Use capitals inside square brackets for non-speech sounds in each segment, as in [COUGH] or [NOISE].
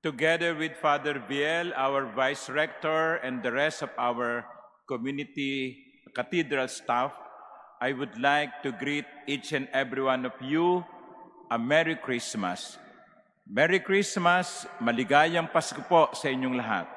together with Father Biel, our Vice Rector, and the rest of our community cathedral staff, I would like to greet each and every one of you a Merry Christmas. Merry Christmas, maligayang Pasko po sa inyong lahat.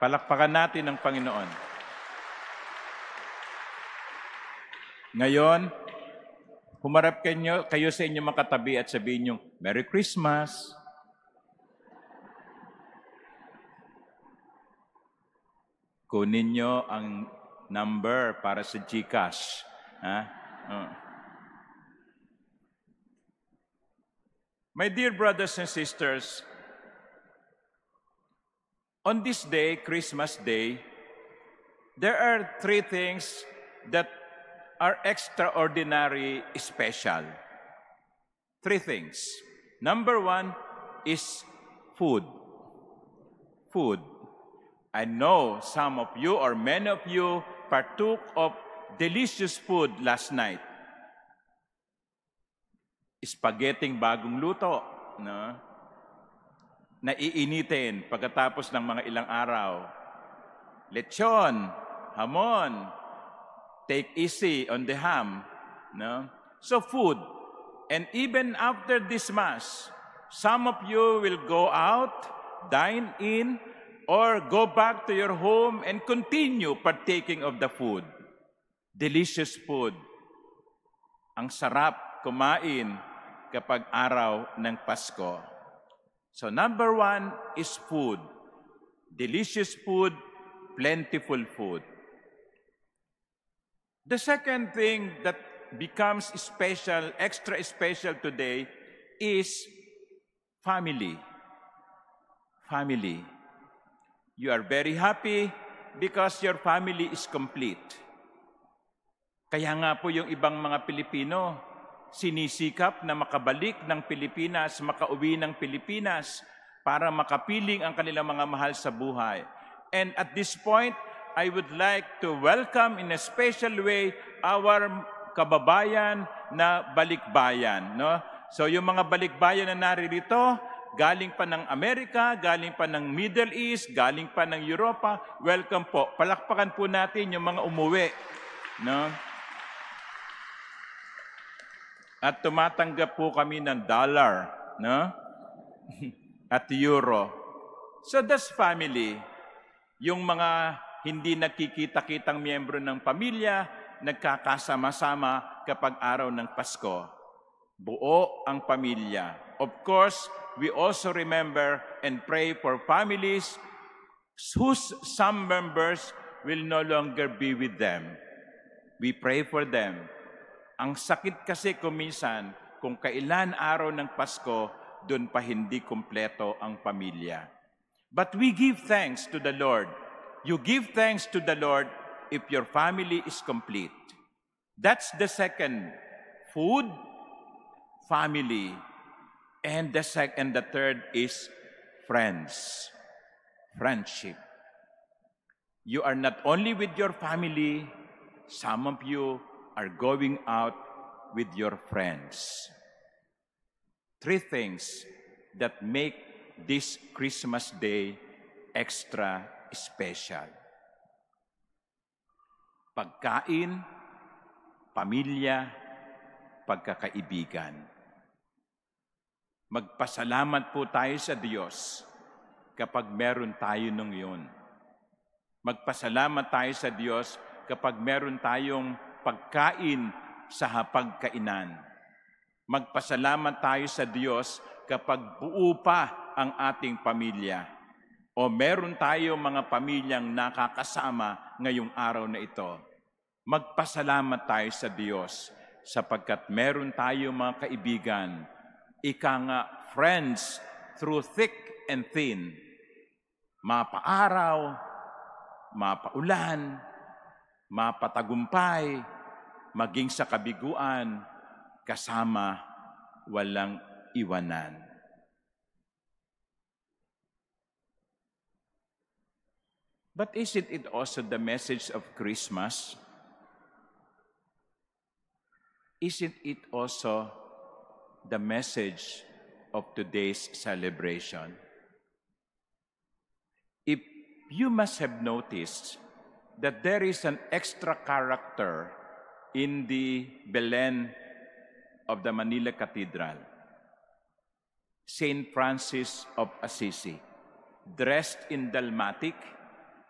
Palakpakan natin ang Panginoon. Ngayon, humarap kayo, kayo sa inyong makatabi at sabihin nyo, Merry Christmas! Kunin nyo ang number para sa GCash. Ha? Uh. My dear brothers and sisters, on this day, Christmas Day, there are three things that are extraordinary special. Three things. Number one is food. Food. I know some of you or many of you partook of delicious food last night. Spaghetti bagong luto, no? Naiinitin pagkatapos ng mga ilang araw. Lechon, hamon, take easy on the ham, no? So food. And even after this mass, some of you will go out, dine in, or go back to your home and continue partaking of the food. Delicious food. Ang sarap kumain kapag araw ng Pasko. So number one is food. Delicious food, plentiful food. The second thing that becomes special, extra special today is family. Family. You are very happy because your family is complete. Kaya nga po yung ibang mga Pilipino, sinisikap na makabalik ng Pilipinas, makauwi ng Pilipinas para makapiling ang kanilang mga mahal sa buhay. And at this point, I would like to welcome in a special way our kababayan na balikbayan. No? So yung mga balikbayan na naririto, galing pa ng Amerika, galing pa ng Middle East, galing pa ng Europa. Welcome po. Palakpakan po natin yung mga umuwi. No? At tumatanggap po kami ng dollar, no? [LAUGHS] At euro. So this family, yung mga hindi nakikita-kitang miyembro ng pamilya, nagkakasama-sama kapag araw ng Pasko. Buo ang pamilya. Of course, we also remember and pray for families whose some members will no longer be with them. We pray for them. Ang sakit kasi kuminsan, kung kailan araw ng Pasko, doon pa hindi kumpleto ang pamilya. But we give thanks to the Lord. You give thanks to the Lord if your family is complete. That's the second. Food, family. And the second, and the third is friends. Friendship. You are not only with your family, some of you are going out with your friends. Three things that make this Christmas day extra special. Pagkain, pamilya, pagkakaibigan. Magpasalamat po tayo sa Diyos kapag meron tayo ng iyon. Magpasalamat tayo sa Diyos kapag meron tayong pagkain sa hapagkainan. Magpasalamat tayo sa Diyos kapag buo pa ang ating pamilya. O meron tayo mga pamilyang nakakasama ngayong araw na ito. Magpasalamat tayo sa Diyos sapagkat meron tayo mga kaibigan ika nga friends through thick and thin. Mapaaraw, mapaulan, mapatagumpay, maging sa kabiguan, kasama walang iwanan. But isn't it also the message of Christmas? Isn't it also the message of today's celebration. If you must have noticed that there is an extra character in the Belen of the Manila Cathedral, St. Francis of Assisi, dressed in Dalmatic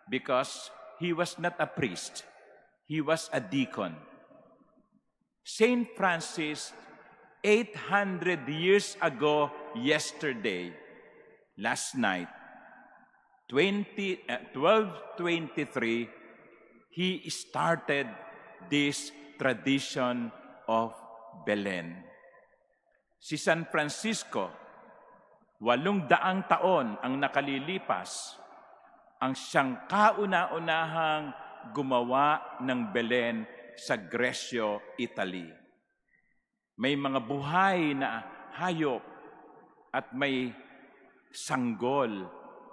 because he was not a priest, he was a deacon. St. Francis 800 years ago yesterday, last night, 20, uh, 1223, he started this tradition of Belen. Si San Francisco, walong daang taon ang nakalilipas, ang siyang kauna-unahang gumawa ng Belen sa Gresyo, Italy. May mga buhay na hayop at may sanggol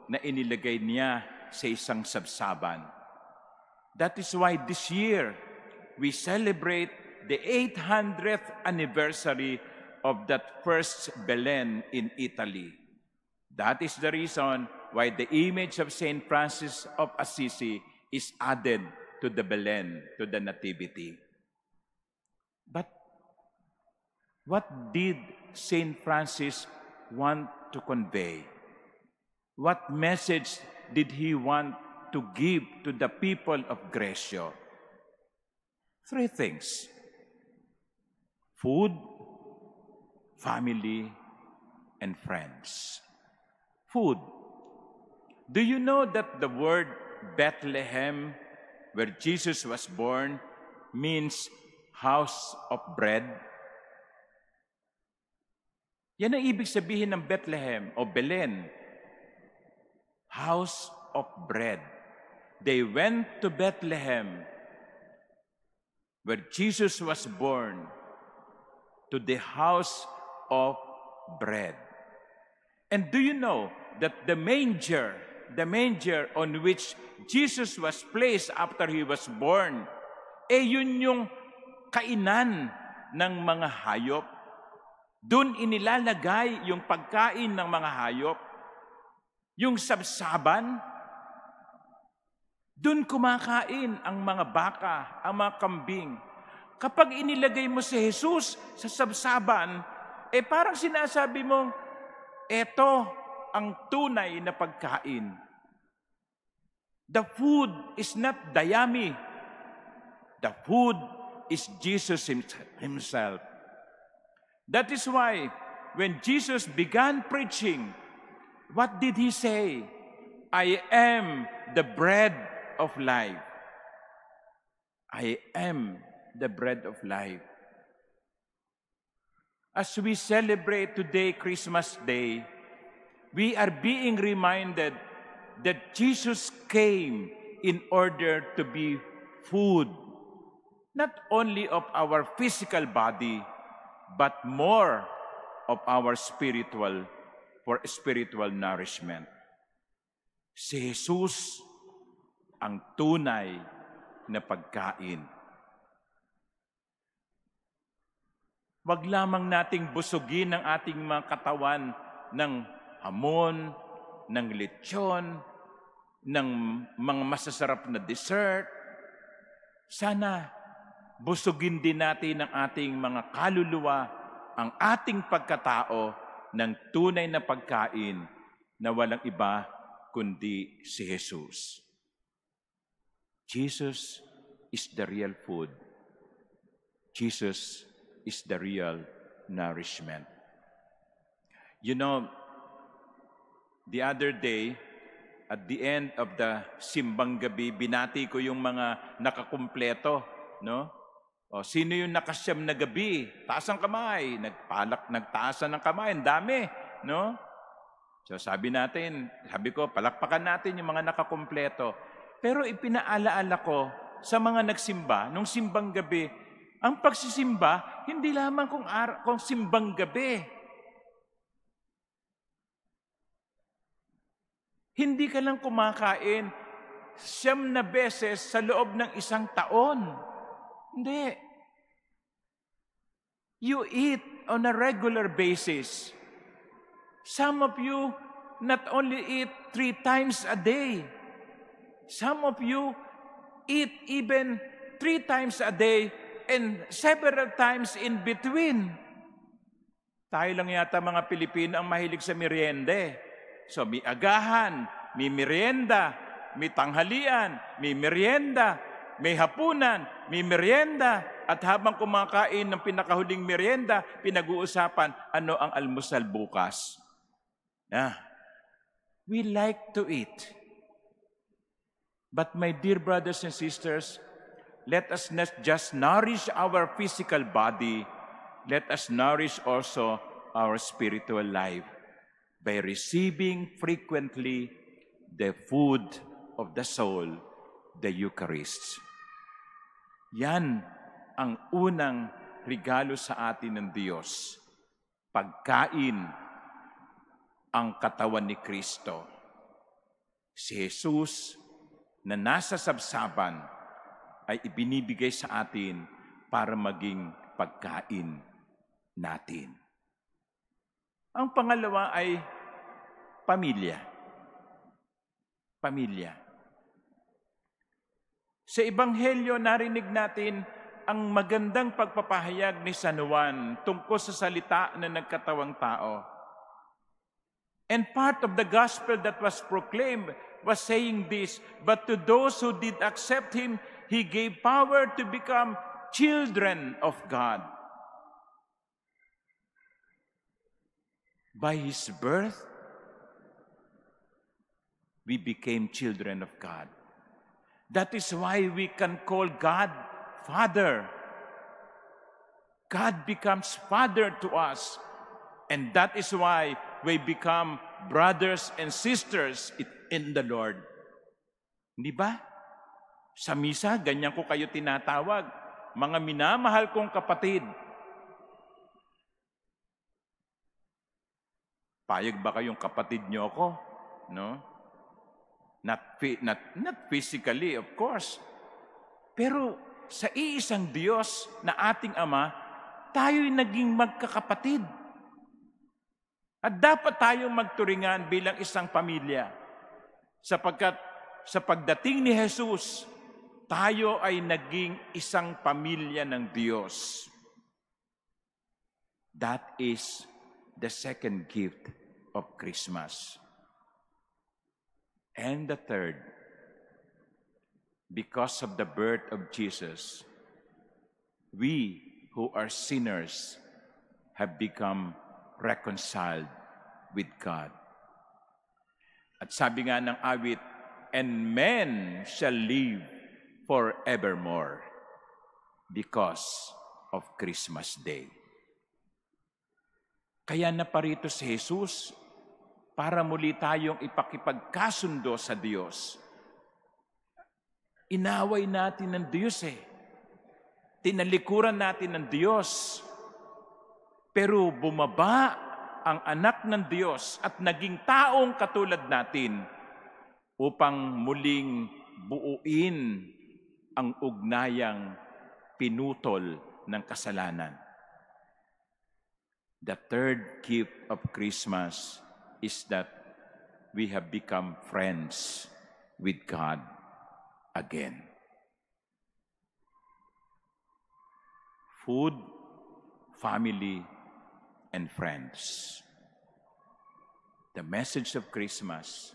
na inilagay niya sa isang sabsaban. That is why this year we celebrate the 800th anniversary of that first Belen in Italy. That is the reason why the image of St. Francis of Assisi is added to the Belen, to the Nativity. What did St. Francis want to convey? What message did he want to give to the people of Grecia? Three things food, family, and friends. Food. Do you know that the word Bethlehem, where Jesus was born, means house of bread? Yan ang ibig sabihin ng Bethlehem o Belen. House of bread. They went to Bethlehem where Jesus was born to the house of bread. And do you know that the manger, the manger on which Jesus was placed after he was born, eh yun yung kainan ng mga hayop. Doon inilalagay yung pagkain ng mga hayop, yung sabsaban, doon kumakain ang mga baka, ang mga kambing. Kapag inilagay mo si Jesus sa sabsaban, eh parang sinasabi mong, eto ang tunay na pagkain. The food is not dayami. The food is Jesus himself. That is why when Jesus began preaching, what did he say? I am the bread of life. I am the bread of life. As we celebrate today, Christmas Day, we are being reminded that Jesus came in order to be food, not only of our physical body, but more of our spiritual for spiritual nourishment. Si Jesus ang tunay na pagkain. Huwag lamang nating busugin ang ating mga katawan ng hamon, ng lechon, ng mga masasarap na dessert. Sana busugin din natin ng ating mga kaluluwa ang ating pagkatao ng tunay na pagkain na walang iba kundi si Jesus. Jesus is the real food. Jesus is the real nourishment. You know, the other day, at the end of the simbang gabi, binati ko yung mga nakakumpleto, no? O, sino yung nakasyam na gabi? Taas ang kamay. Nagpalak, nagtaasan ng kamay. Ang dami. No? So sabi natin, sabi ko, palakpakan natin yung mga nakakompleto. Pero ipinaalaala ko sa mga nagsimba, nung simbang gabi, ang pagsisimba, hindi lamang kung, ar- kung simbang gabi. Hindi ka lang kumakain siyam na beses sa loob ng isang taon. Hindi. You eat on a regular basis. Some of you not only eat three times a day. Some of you eat even three times a day and several times in between. Tayo lang yata mga Pilipino ang mahilig sa meriende. So may agahan, may merienda, may tanghalian, may merienda, may hapunan, may merienda, at habang kumakain ng pinakahuling merienda, pinag-uusapan ano ang almusal bukas. Na, we like to eat. But my dear brothers and sisters, let us not just nourish our physical body, let us nourish also our spiritual life by receiving frequently the food of the soul the Eucharist. Yan ang unang regalo sa atin ng Diyos. Pagkain ang katawan ni Kristo. Si Jesus na nasa sabsaban ay ibinibigay sa atin para maging pagkain natin. Ang pangalawa ay pamilya. Pamilya. Sa Ebanghelyo, narinig natin ang magandang pagpapahayag ni San Juan tungkol sa salita na nagkatawang tao. And part of the gospel that was proclaimed was saying this, but to those who did accept him, he gave power to become children of God. By his birth, we became children of God. That is why we can call God Father. God becomes Father to us. And that is why we become brothers and sisters in the Lord. Di ba? Sa misa, ganyan ko kayo tinatawag. Mga minamahal kong kapatid. Payag ba kayong kapatid niyo ako? No? Not, not, not physically, of course. Pero sa iisang Diyos na ating Ama, tayo'y naging magkakapatid. At dapat tayong magturingan bilang isang pamilya. Sapagkat sa pagdating ni Jesus, tayo ay naging isang pamilya ng Diyos. That is the second gift of Christmas. And the third, because of the birth of Jesus, we who are sinners have become reconciled with God. At sabi nga ng awit, and men shall live forevermore because of Christmas Day. Kaya naparito si Jesus para muli tayong ipakipagkasundo sa Diyos. Inaway natin ng Diyos eh. Tinalikuran natin ng Diyos. Pero bumaba ang anak ng Diyos at naging taong katulad natin upang muling buuin ang ugnayang pinutol ng kasalanan. The third gift of Christmas is that we have become friends with God again. Food, family, and friends. The message of Christmas,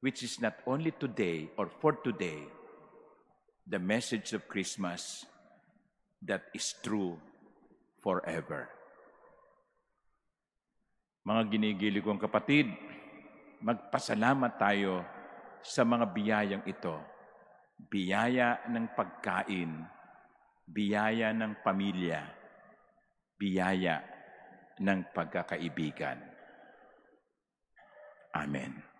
which is not only today or for today, the message of Christmas that is true forever. Mga ginigili kong kapatid, magpasalamat tayo sa mga biyayang ito. Biyaya ng pagkain, biyaya ng pamilya, biyaya ng pagkakaibigan. Amen.